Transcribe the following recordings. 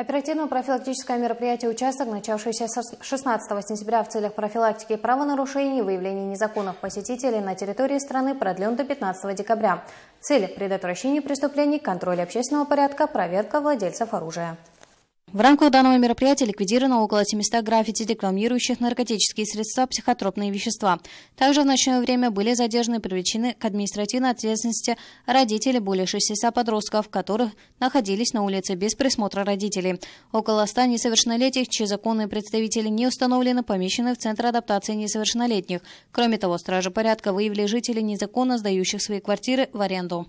Оперативно-профилактическое мероприятие «Участок», начавшееся 16 сентября в целях профилактики правонарушений и выявления незаконных посетителей на территории страны, продлен до 15 декабря. Цель – предотвращение преступлений, контроль общественного порядка, проверка владельцев оружия. В рамках данного мероприятия ликвидировано около 700 граффити, рекламирующих наркотические средства, психотропные вещества. Также в ночное время были задержаны и привлечены к административной ответственности родители более 600 подростков, которых находились на улице без присмотра родителей. Около 100 несовершеннолетних, чьи законные представители не установлены, помещены в Центр адаптации несовершеннолетних. Кроме того, стражи порядка выявили жителей незаконно сдающих свои квартиры в аренду.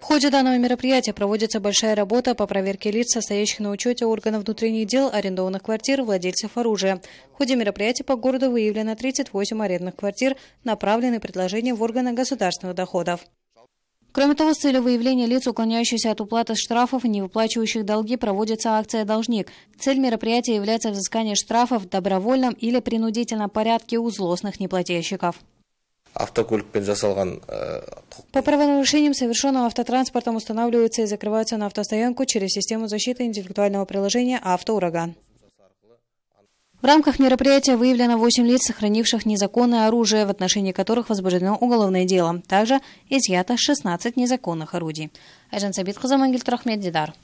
В ходе данного мероприятия проводится большая работа по проверке лиц, состоящих на учете органов внутренних дел, арендованных квартир, владельцев оружия. В ходе мероприятия по городу выявлено 38 арендных квартир, направлены предложения в органы государственных доходов. Кроме того, с целью выявления лиц, уклоняющихся от уплаты штрафов и не выплачивающих долги, проводится акция «Должник». Цель мероприятия является взыскание штрафов в добровольном или принудительном порядке у злостных неплательщиков автокөлікпен жасалған э, По правонарушениям, совершенным автотранспортом, устанавливаются и закрываются на автостоянку через систему защиты интеллектуального приложения «Автоураган». В рамках мероприятия выявлено 8 лиц, сохранивших незаконное оружие, в отношении которых возбуждено уголовное дело. Также изъято 16 незаконных орудий. Айжан Сабит Хазамангель Трахмед Дидар.